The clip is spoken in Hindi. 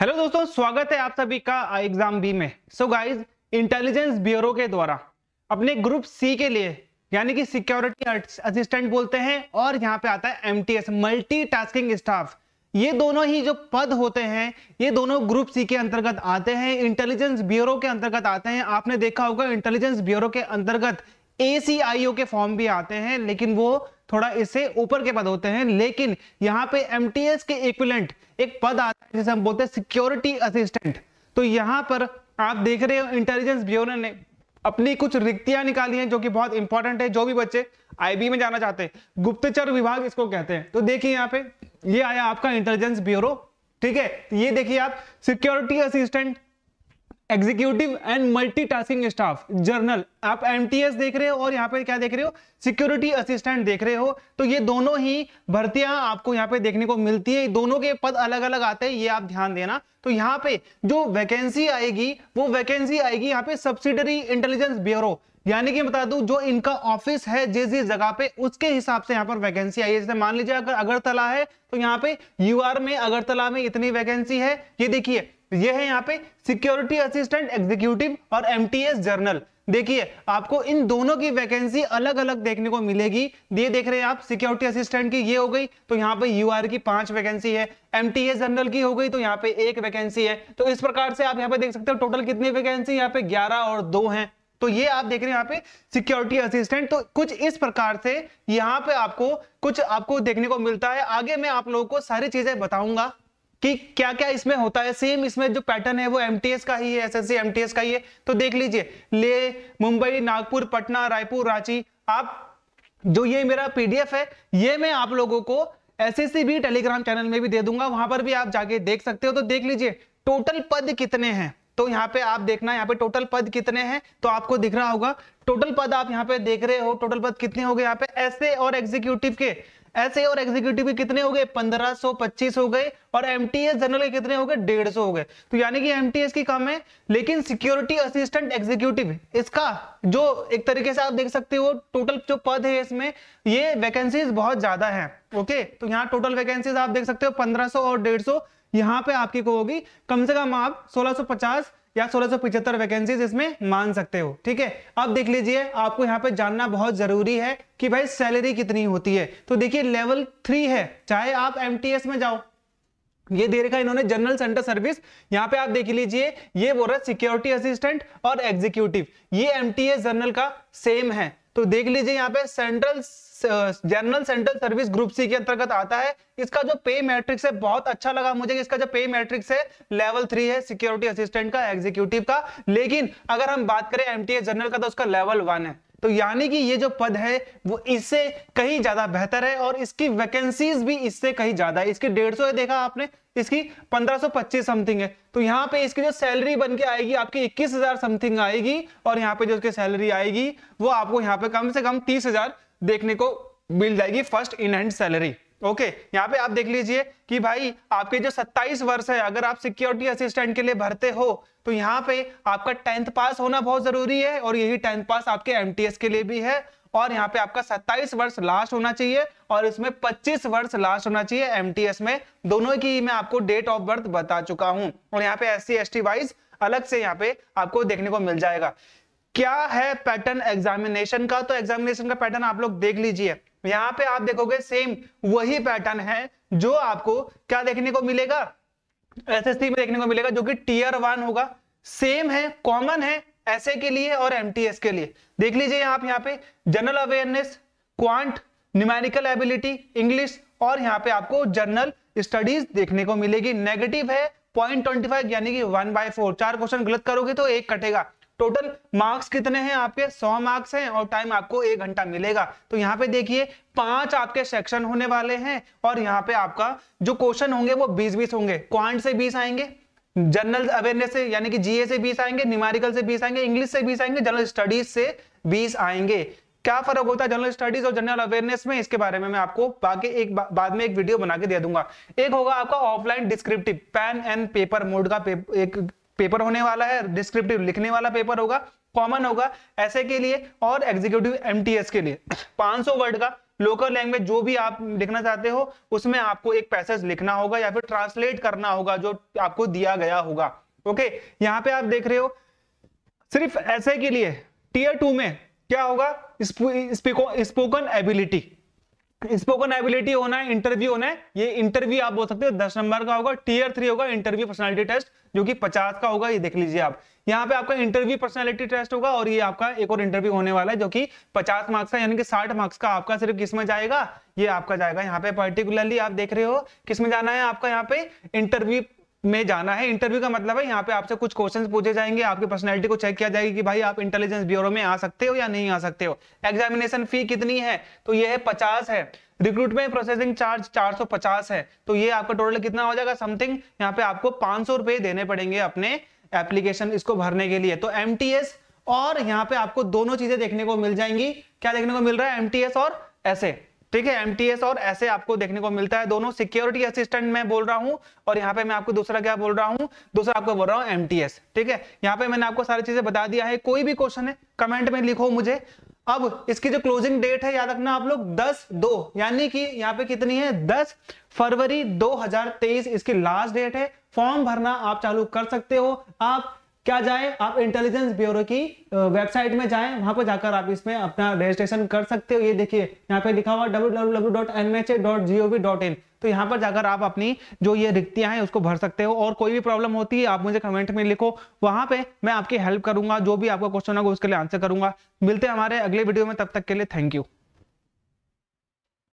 हेलो दोस्तों स्वागत है आप सभी का एग्जाम बी में सो गाइस इंटेलिजेंस ब्यूरो के द्वारा अपने ग्रुप सी के लिए यानी कि सिक्योरिटी असिस्टेंट बोलते हैं और यहाँ पे आता है एमटीएस मल्टीटास्किंग स्टाफ ये दोनों ही जो पद होते हैं ये दोनों ग्रुप सी के अंतर्गत आते हैं इंटेलिजेंस ब्यूरो के अंतर्गत आते हैं आपने देखा होगा इंटेलिजेंस ब्यूरो के अंतर्गत ए सी आई ओ के फॉर्म भी आते हैं लेकिन वो थोड़ा इससे ऊपर के पद होते हैं लेकिन यहाँ पे एम टी एस के इक्विलेंट एक पद आता है जिसे हम बोलते हैं सिक्योरिटी असिस्टेंट तो यहाँ पर आप देख रहे हो इंटेलिजेंस ब्यूरो ने अपनी कुछ रिक्तियां निकाली हैं जो कि बहुत इंपॉर्टेंट है जो भी बच्चे आईबी में जाना चाहते हैं गुप्तचर विभाग इसको कहते हैं तो देखिए यहाँ पे ये आया आपका इंटेलिजेंस ब्यूरो ठीक है तो ये देखिए आप security assistant executive and multitasking staff general आप एमटीएस देख रहे हो और यहाँ पे क्या देख रहे हो सिक्योरिटी असिस्टेंट देख रहे हो तो ये दोनों ही भर्तियां आपको यहाँ पे देखने को मिलती है दोनों के पद अलग अलग आते हैं ये आप ध्यान देना तो यहाँ पे जो वैकेंसी आएगी वो वैकेंसी आएगी यहाँ पे सब्सिडरी इंटेलिजेंस ब्यूरो यानी कि बता दू जो इनका ऑफिस है जिस जिस जगह पे उसके हिसाब से यहाँ पर वैकेंसी आई है जैसे मान लीजिए अगर अगरतला है तो यहाँ पे यूआर में अगरतला में इतनी वैकेंसी है ये देखिए तो ये है यहाँ पे सिक्योरिटी असिस्टेंट एग्जीक्यूटिव और एस जर्नल देखिए आपको इन दोनों की वैकेंसी अलग अलग देखने को मिलेगी ये देख रहे हैं आप सिक्योरिटी असिस्टेंट की ये हो गई तो यहाँ पे यूआर की पांच वैकेंसी है एमटीएस जनरल की हो गई तो यहाँ पे एक वैकेंसी है तो इस प्रकार से आप यहाँ पे देख सकते हो टोटल कितनी वैकेंसी यहाँ पे ग्यारह और दो है तो ये आप देख रहे हैं यहाँ पे सिक्योरिटी असिस्टेंट तो कुछ इस प्रकार से यहाँ पे आपको कुछ आपको देखने को मिलता है आगे मैं आप लोगों को सारी चीजें बताऊंगा कि क्या क्या इसमें होता है सेम इसमें जो पैटर्न है वो एम का ही है एसएससी एमटीएस का ही है तो देख लीजिए ले मुंबई नागपुर पटना रायपुर रांची आप जो ये मेरा पीडीएफ है ये मैं आप लोगों को एसएससी भी टेलीग्राम चैनल में भी दे दूंगा वहां पर भी आप जाके देख सकते हो तो देख लीजिए टोटल पद कितने हैं तो यहाँ पे आप देखना यहाँ पे टोटल पद कितने हैं तो आपको दिख रहा होगा टोटल पद आप यहाँ पे देख रहे हो टोटल पद कितने हो गए यहाँ पे एसए और एग्जीक्यूटिव के ऐसे और एग्जीक्यूटिव के कितने हो गए 1500 25 हो गए और एमटीएस जनरल के कितने हो गए डेढ़ सौ हो गए तो यानी कि एमटीएस की कम है लेकिन सिक्योरिटी असिस्टेंट एग्जीक्यूटिव इसका जो एक तरीके से आप देख सकते हो टोटल जो पद है इसमें ये वैकेंसीज बहुत ज्यादा है ओके तो यहाँ टोटल वैकेंसीज आप देख सकते हो 1500 और 150 यहाँ पे आपकी को होगी कम से कम आप 1650 या सोलह वैकेंसी इसमें मान सकते हो ठीक है अब देख लीजिए आपको यहाँ पे जानना बहुत जरूरी है कि भाई सैलरी कितनी होती है तो देखिए लेवल थ्री है चाहे आप एम में जाओ ये दे रखा इन्होंने जनरल सेंटर सर्विस यहाँ पे आप देख लीजिए ये बोल रहा है सिक्योरिटी असिस्टेंट और एग्जीक्यूटिव ये एम जनरल का सेम है तो देख लीजिए यहाँ पे central general central service group C के अंतर्गत आता है इसका जो पे मैट्रिक्स है बहुत अच्छा लगा मुझे इसका जो पे मैट्रिक्स है लेवल थ्री है सिक्योरिटी असिस्टेंट का एग्जीक्यूटिव का लेकिन अगर हम बात करें एमटीए जनरल का तो उसका लेवल वन है तो यानी कि ये जो पद है वो इससे कहीं ज्यादा बेहतर है और इसकी वैकेंसीज भी इससे कहीं ज्यादा है इसकी डेढ़ सौ देखा आपने इसकी 1525 समथिंग है तो यहाँ पे इसकी जो सैलरी बन के आएगी आपकी 21000 समथिंग आएगी और यहाँ पे जो इसकी सैलरी आएगी वो आपको यहाँ पे कम से कम 30000 देखने को मिल जाएगी first in hand salary okay okay, यहाँ पे आप देख लीजिए कि भाई आपके जो 27 वर्ष है अगर आप सिक्योरिटी असिस्टेंट के लिए भरते हो तो यहाँ पे आपका टेंथ पास होना बहुत जरूरी है और यही टेंथ पास आपके एमटीएस के लिए भी है और यहाँ पे आपका 27 वर्ष लास्ट होना चाहिए और इसमें 25 वर्ष लास्ट होना चाहिए एमटीएस में दोनों की मैं आपको डेट ऑफ बर्थ बता चुका हूं और यहाँ पे एस सी वाइज अलग से यहाँ पे आपको देखने को मिल जाएगा क्या है पैटर्न एग्जामिनेशन का तो एग्जामिनेशन का पैटर्न आप लोग देख लीजिए यहां पे आप देखोगे सेम वही पैटर्न है जो आपको क्या देखने को मिलेगा एसएससी में देखने को मिलेगा जो कि टीयर वन होगा सेम है कॉमन है ऐसे के लिए और एमटीएस के लिए देख लीजिए आप यहाँ पे general awareness quant numerical ability English और यहाँ पे आपको जनरल स्टडीज देखने को मिलेगी नेगेटिव है पॉइंट ट्वेंटी फाइव यानी कि वन बाय फोर चार क्वेश्चन गलत करोगे तो एक कटेगा टोटल मार्क्स कितने हैं आपके 100 मार्क्स हैं और टाइम आपको एक घंटा मिलेगा तो यहाँ पे देखिए पांच आपके सेक्शन होने वाले हैं और यहाँ पे आपका जो क्वेश्चन होंगे वो बीस बीस होंगे क्वांट से बीस आएंगे जनरल अवेयरनेस से यानी कि जीए से बीस आएंगे न्यूमेरिकल से बीस आएंगे इंग्लिश से बीस आएंगे जनरल स्टडीज से बीस आएंगे क्या फर्क होता है जनरल स्टडीज और जनरल अवेयरनेस में इसके बारे में मैं आपको बाकी एक बा, बाद में एक वीडियो बना के दे दूंगा एक होगा आपका offline descriptive pen and paper mode का पेप, एक पेपर होने वाला है डिस्क्रिप्टिव लिखने वाला पेपर होगा कॉमन होगा ऐसे के लिए और एग्जीक्यूटिव एमटीएस के लिए 500 वर्ड का लोकल लैंग्वेज जो भी आप लिखना चाहते हो उसमें आपको एक पैसेज लिखना होगा या फिर ट्रांसलेट करना होगा जो आपको दिया गया होगा ओके यहाँ पे आप देख रहे हो सिर्फ ऐसे के लिए टीयर टू में क्या होगा स्पोकन एबिलिटी स्पोकन एबिलिटी होना है इंटरव्यू होना है ये इंटरव्यू आप बोल सकते हो दस नंबर का होगा टीयर थ्री होगा इंटरव्यू पर्सनालिटी टेस्ट जो कि पचास का होगा ये देख लीजिए आप यहाँ पे आपका इंटरव्यू पर्सनालिटी टेस्ट होगा और ये आपका एक और इंटरव्यू होने वाला है जो कि पचास मार्क्स का यानी कि साठ मार्क्स का आपका सिर्फ किसमें जाएगा ये आपका जाएगा यहाँ पे पर्टिकुलरली आप देख रहे हो किसमें जाना है आपका यहाँ पे इंटरव्यू में जाना है इंटरव्यू का मतलब है यहाँ पे आपसे कुछ क्वेश्चंस पूछे जाएंगे आपकी पर्सनैलिटी को चेक किया जाएगा कि भाई आप इंटेलिजेंस ब्यूरो में आ सकते हो या नहीं आ सकते हो एग्जामिनेशन फी कितनी है तो ये है पचास है रिक्रूटमेंट प्रोसेसिंग चार्ज 450 है तो ये आपका टोटल कितना हो जाएगा समथिंग यहाँ पे आपको पांच सौ देने पड़ेंगे अपने एप्लीकेशन इसको भरने के लिए तो एम और यहाँ पे आपको दोनों चीजें देखने को मिल जाएंगी क्या देखने को मिल रहा है एम और ऐसे ठीक है एमटीएस और ऐसे आपको देखने को मिलता है दोनों सिक्योरिटी असिस्टेंट मैं बोल रहा हूं और यहाँ पे मैं आपको दूसरा क्या बोल रहा हूँ दूसरा आपको बोल रहा हूँ एमटीएस ठीक है यहाँ पे मैंने आपको सारी चीजें बता दिया है कोई भी क्वेश्चन है कमेंट में लिखो मुझे अब इसकी जो क्लोजिंग डेट है याद रखना आप लोग 10 दो यानी कि यहाँ पे कितनी है 10 फरवरी 2023 इसकी लास्ट डेट है फॉर्म भरना आप चालू कर सकते हो आप क्या जाए आप इंटेलिजेंस ब्यूरो की वेबसाइट में जाए वहां पर जाकर आप इसमें अपना रजिस्ट्रेशन कर सकते हो ये देखिए यहाँ पे लिखा हुआ डब्ल्यू तो यहाँ पर जाकर आप अपनी जो ये रिक्तियां हैं उसको भर सकते हो और कोई भी प्रॉब्लम होती है आप मुझे कमेंट में लिखो वहां पे मैं आपकी हेल्प करूंगा जो भी आपका क्वेश्चन होगा उसके लिए आंसर करूंगा मिलते हैं हमारे अगले वीडियो में तब तक के लिए थैंक यू